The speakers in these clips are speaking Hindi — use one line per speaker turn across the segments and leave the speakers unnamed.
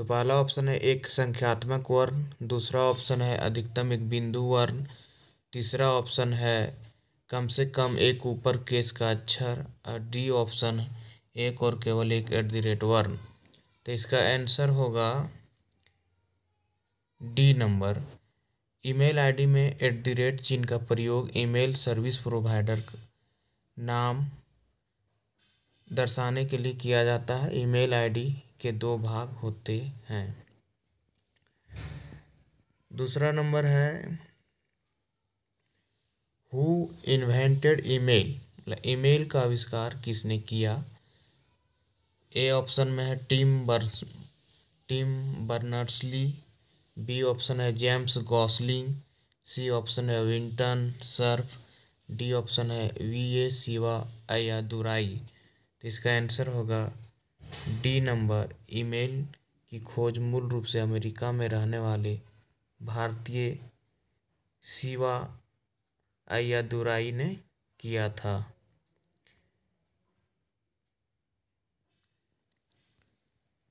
तो पहला ऑप्शन है एक संख्यात्मक वर्ण दूसरा ऑप्शन है अधिकतम एक बिंदु वर्ण तीसरा ऑप्शन है कम से कम एक ऊपर केस का अक्षर और डी ऑप्शन एक और केवल एक एट द रेट वर्ण तो इसका आंसर होगा डी नंबर ईमेल आईडी में एट द रेट चिन्ह का प्रयोग ईमेल सर्विस प्रोवाइडर नाम दर्शाने के लिए किया जाता है ईमेल आईडी के दो भाग होते हैं दूसरा नंबर है हु इन्वेंटेड ईमेल मतलब ईमेल का आविष्कार किसने किया ए ऑप्शन में है टीम बर्स टीम बर्नर्सली बी ऑप्शन है जेम्स गॉसलिंग सी ऑप्शन है विंटन सर्फ डी ऑप्शन है वी ए शिवा दुराई तो इसका आंसर होगा डी नंबर ईमेल की खोज मूल रूप से अमेरिका में रहने वाले भारतीय शिवा दुराई ने किया था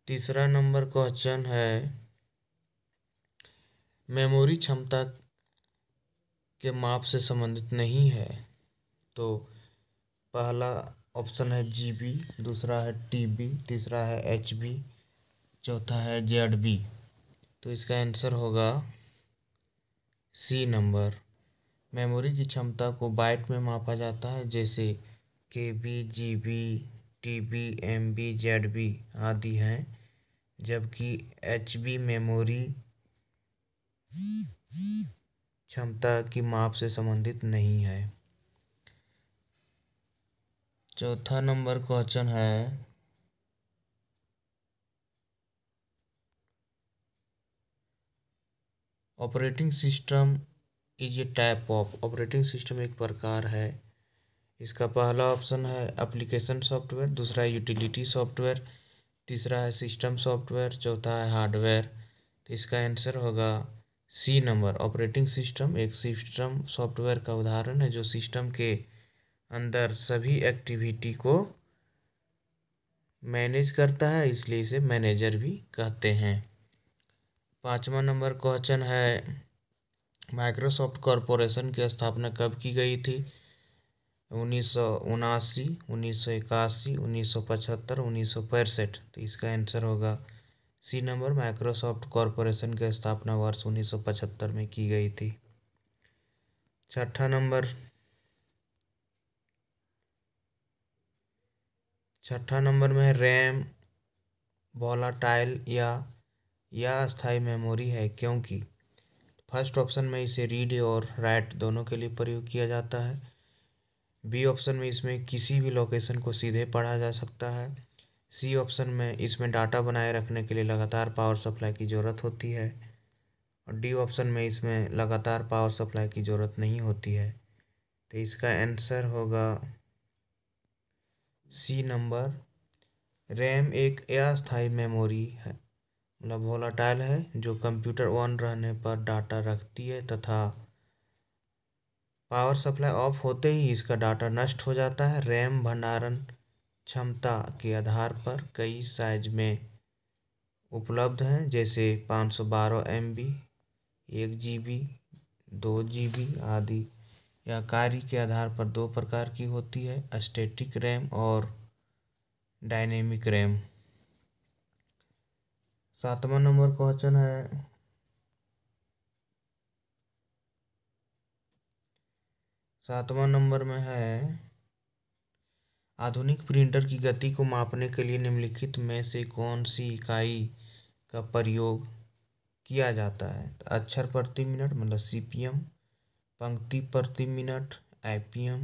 तीसरा नंबर क्वेश्चन है मेमोरी क्षमता के माप से संबंधित नहीं है तो पहला ऑप्शन है जी बी दूसरा है टी बी तीसरा है एच बी चौथा है जेड बी तो इसका आंसर होगा सी नंबर मेमोरी की क्षमता को बाइट में मापा जाता है जैसे K B G B T B M B Z B आदि हैं जबकि एच बी मेमोरी क्षमता की माप से संबंधित नहीं है चौथा नंबर क्वेश्चन है operating system is a type of operating system एक प्रकार है इसका पहला ऑप्शन है एप्लीकेशन सॉफ्टवेयर दूसरा है यूटिलिटी सॉफ्टवेयर तीसरा है सिस्टम सॉफ्टवेयर चौथा है हार्डवेयर तो इसका आंसर होगा सी नंबर ऑपरेटिंग सिस्टम एक सिस्टम सॉफ्टवेयर का उदाहरण है जो सिस्टम के अंदर सभी एक्टिविटी को मैनेज करता है इसलिए इसे मैनेजर भी कहते हैं पाँचवा नंबर क्वेश्चन है माइक्रोसॉफ्ट कॉरपोरेशन की स्थापना कब की गई थी उन्नीस सौ उनासी उन्नीस सौ इक्यासी उन्नीस सौ पचहत्तर उन्नीस सौ पैंसठ तो इसका आंसर होगा सी नंबर माइक्रोसॉफ्ट कॉरपोरेशन की स्थापना वर्ष उन्नीस सौ पचहत्तर में की गई थी छठा नंबर छठा नंबर में रैम वॉलाटाइल या या अस्थाई मेमोरी है क्योंकि फर्स्ट ऑप्शन में इसे रीड और राइट दोनों के लिए प्रयोग किया जाता है बी ऑप्शन में इसमें किसी भी लोकेशन को सीधे पढ़ा जा सकता है सी ऑप्शन में इसमें डाटा बनाए रखने के लिए लगातार पावर सप्लाई की ज़रूरत होती है और डी ऑप्शन में इसमें लगातार पावर सप्लाई की ज़रूरत नहीं होती है तो इसका आंसर होगा सी नंबर रैम एक अस्थायी मेमोरी है मतलब वोलाटाइल है जो कंप्यूटर ऑन रहने पर डाटा रखती है तथा पावर सप्लाई ऑफ होते ही इसका डाटा नष्ट हो जाता है रैम भंडारण क्षमता के आधार पर कई साइज में उपलब्ध हैं जैसे पाँच सौ बारह एम बी एक जी बी दो जी बी आदि या कार्य के आधार पर दो प्रकार की होती है स्टैटिक रैम और डायनेमिक रैम सातवां नंबर क्वेश्चन है सातवां नंबर में है आधुनिक प्रिंटर की गति को मापने के लिए निम्नलिखित में से कौन सी इकाई का प्रयोग किया जाता है तो अक्षर प्रति मिनट मतलब सीपीएम पंक्ति प्रति मिनट आईपीएम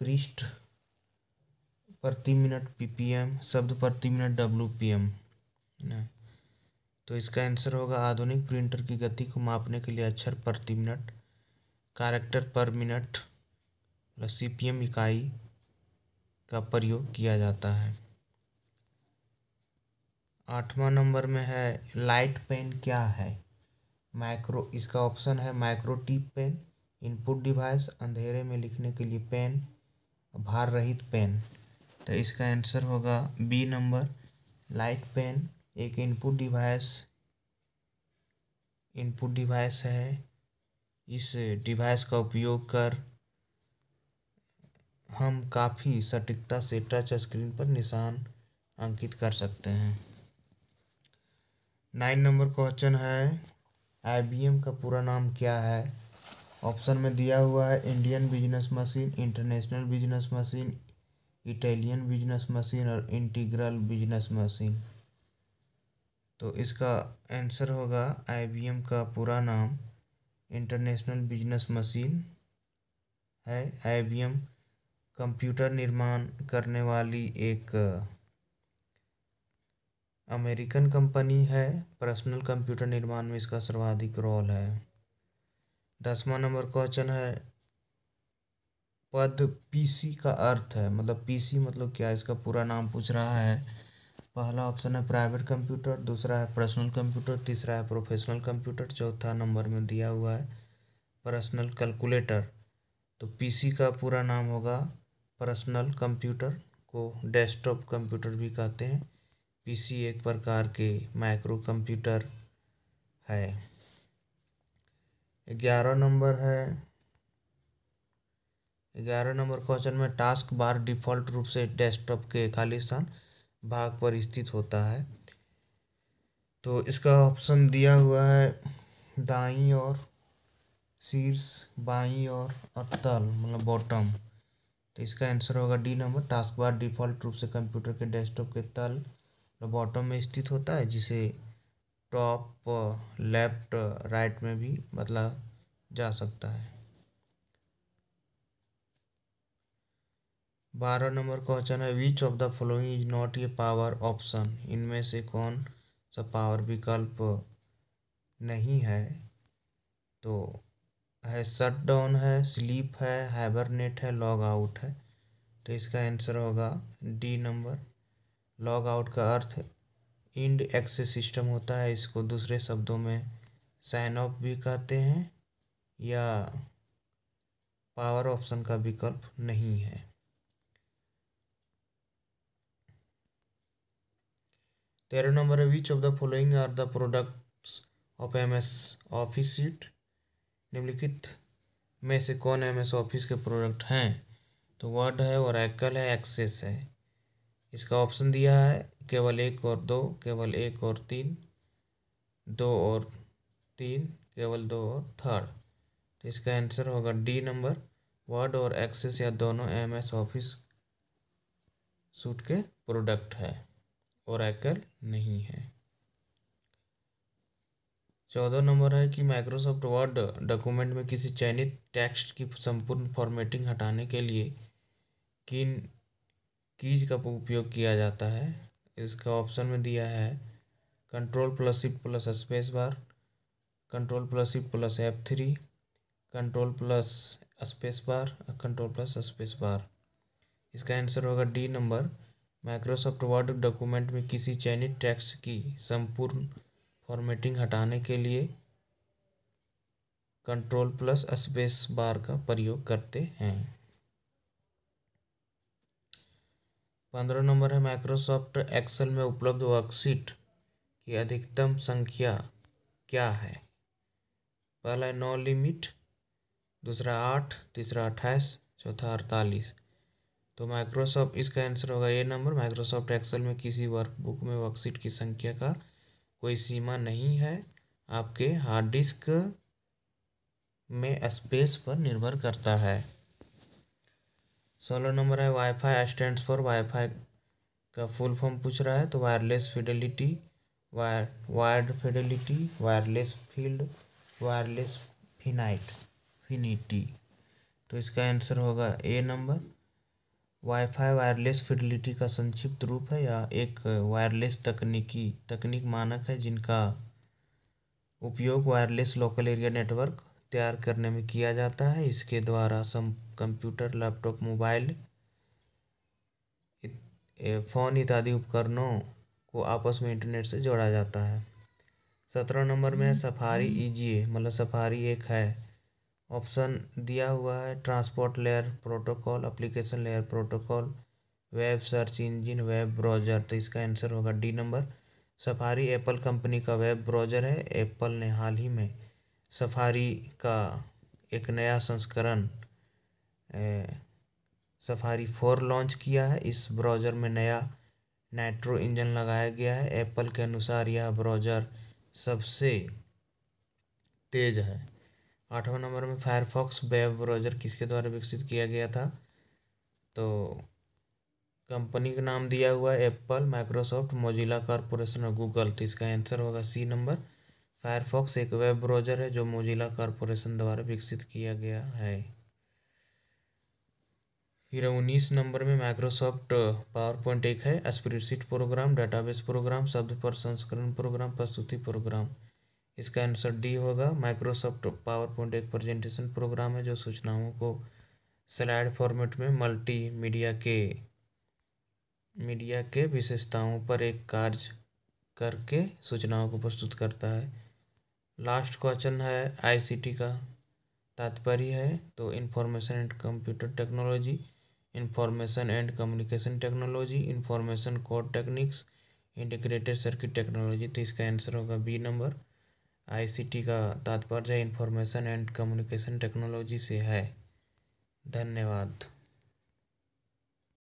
पृष्ठ प्रति मिनट पीपीएम शब्द प्रति मिनट डब्ल्यूपीएम है ना तो इसका आंसर होगा आधुनिक प्रिंटर की गति को मापने के लिए अक्षर प्रति minute character per minute plus C इकाई का प्रयोग किया जाता है आठवां नंबर में है लाइट पेन क्या है माइक्रो इसका ऑप्शन है micro tip pen input device अंधेरे में लिखने के लिए पेन भार रहित पेन तो इसका आंसर होगा बी नंबर लाइट पेन एक इनपुट डिवाइस इनपुट डिवाइस है इस डिवाइस का उपयोग कर हम काफ़ी सटीकता से टच स्क्रीन पर निशान अंकित कर सकते हैं नाइन नंबर क्वेश्चन है आई का पूरा नाम क्या है ऑप्शन में दिया हुआ है Indian business machine international business machine Italian business machine और इंटीग्रल बिजनेस मशीन तो इसका आंसर होगा आईबीएम का पूरा नाम इंटरनेशनल बिजनेस मशीन है आईबीएम कंप्यूटर निर्माण करने वाली एक अमेरिकन कंपनी है पर्सनल कंप्यूटर निर्माण में इसका सर्वाधिक रोल है दसवां नंबर क्वेश्चन है पद पीसी का अर्थ है मतलब पीसी मतलब क्या इसका पूरा नाम पूछ रहा है पहला ऑप्शन है प्राइवेट कंप्यूटर दूसरा है पर्सनल कंप्यूटर तीसरा है प्रोफेशनल कंप्यूटर चौथा नंबर में दिया हुआ है पर्सनल कैलकुलेटर तो पीसी का पूरा नाम होगा पर्सनल कंप्यूटर को डेस्कटॉप कंप्यूटर भी कहते हैं पीसी एक प्रकार के माइक्रो कंप्यूटर है ग्यारह नंबर है ग्यारह नंबर क्वेश्चन में टास्क बार डिफ़ॉल्ट रूप से डेस्कटॉप के खाली स्थान भाग पर स्थित होता है तो इसका ऑप्शन दिया हुआ है दाई और शीर्ष बाई और तल मतलब बॉटम तो इसका आंसर होगा D number taskbar default रूप से कंप्यूटर के डेस्कटॉप के तल बॉटम मतलब में स्थित होता है जिसे टॉप लेफ्ट राइट में भी बदला जा सकता है बारह नंबर क्वेश्चन है which of the following is not a power option इनमें से कौन सा पावर विकल्प नहीं है तो है शट डाउन है स्लीप है हाइबरनेट है लॉग आउट है तो इसका आंसर होगा डी नंबर लॉग आउट का अर्थ इंड एक्सेस सिस्टम होता है इसको दूसरे शब्दों में साइन ऑफ भी कहते हैं या पावर ऑप्शन का विकल्प नहीं है तेरह नंबर है which of the following are the products of M S office suite निम्नलिखित में से कौन एम एस ऑफिस के प्रोडक्ट हैं तो वर्ड है और एक्ल है एक्सेस है इसका ऑप्शन दिया है केवल एक और दो केवल एक और तीन दो और तीन केवल दो और थर्ड तो इसका आंसर होगा डी नंबर वर्ड और एक्सेस या दोनों एमएस ऑफिस सूट के प्रोडक्ट है और नहीं है चौदह नंबर है कि माइक्रोसॉफ्ट वर्ड डॉक्यूमेंट में किसी चयनित टेक्स्ट की संपूर्ण फॉर्मेटिंग हटाने के लिए किन कीज का उपयोग किया जाता है इसका ऑप्शन में दिया है control plus shift plus space bar control plus shift plus F three control plus space bar control plus space bar इसका आंसर होगा D number Microsoft Word document में किसी चयनित टैक्स की संपूर्ण फॉर्मेटिंग हटाने के लिए कंट्रोल प्लस स्पेस बार का प्रयोग करते हैं पंद्रह नंबर है माइक्रोसॉफ्ट एक्सेल में उपलब्ध वर्कशीट की अधिकतम संख्या क्या है पहला है नौ लिमिट दूसरा आठ तीसरा अट्ठाईस चौथा अड़तालीस तो माइक्रोसॉफ्ट इसका आंसर होगा ये नंबर माइक्रोसॉफ्ट एक्सेल में किसी वर्कबुक में वर्कशीट की संख्या का कोई सीमा नहीं है आपके हार्ड डिस्क में स्पेस पर निर्भर करता है सोलह नंबर है वाईफाई स्टैंड फॉर वाईफाई का फुल फॉर्म पूछ रहा है तो wireless fidelity wire wired fidelity wireless field wireless finite finity तो इसका आंसर होगा A number WiFi wireless fidelity का संक्षिप्त रूप है या एक वायरलेस तकनीकी तकनीक मानक है जिनका उपयोग वायरलेस लोकल एरिया नेटवर्क तैयार करने में किया जाता है इसके द्वारा सम कंप्यूटर लैपटॉप मोबाइल फ़ोन इत्यादि उपकरणों को आपस में इंटरनेट से जोड़ा जाता है सत्रह नंबर में सफारी ईजीए मतलब सफारी एक है ऑप्शन दिया हुआ है transport layer protocol application layer protocol web search engine web browser तो इसका आंसर होगा D number Safari Apple company का वेब ब्राउज़र है एप्पल ने हाल ही में सफारी का एक नया संस्करण सफारी फोर लॉन्च किया है इस ब्राउज़र में नया नाइट्रो इंजन लगाया गया है एप्पल के अनुसार यह ब्राउज़र सबसे तेज है आठवां नंबर में फायरफॉक्स वेब ब्राउज़र किसके द्वारा विकसित किया गया था तो कंपनी का नाम दिया हुआ है एप्पल माइक्रोसॉफ्ट मोजिला कॉरपोरेशन और गूगल तो इसका आंसर होगा सी नंबर फायरफॉक्स एक वेब ब्राउज़र है जो मोजिला कॉरपोरेशन द्वारा विकसित किया गया है फिर उन्नीस नंबर में माइक्रोसॉफ्ट पावर पॉइंट एक है स्प्रेडशीट प्रोग्राम डाटाबेस प्रोग्राम शब्द प्रसंस्करण प्रोग्राम प्रस्तुति प्रोग्राम इसका आंसर डी होगा माइक्रोसॉफ्ट पावर पॉइंट एक प्रेजेंटेशन प्रोग्राम है जो सूचनाओं को स्लाइड फॉर्मेट में मल्टी मीडिया के मीडिया के विशेषताओं पर एक कार्य करके सूचनाओं को प्रस्तुत करता है लास्ट क्वेश्चन है आईसीटी का तात्पर्य है तो information and computer technology information and communication technology information code techniques integrated circuit technology तो इसका आंसर होगा बी नंबर आईसीटी का तात्पर्य इंफॉर्मेशन एंड कम्युनिकेशन टेक्नोलॉजी से है धन्यवाद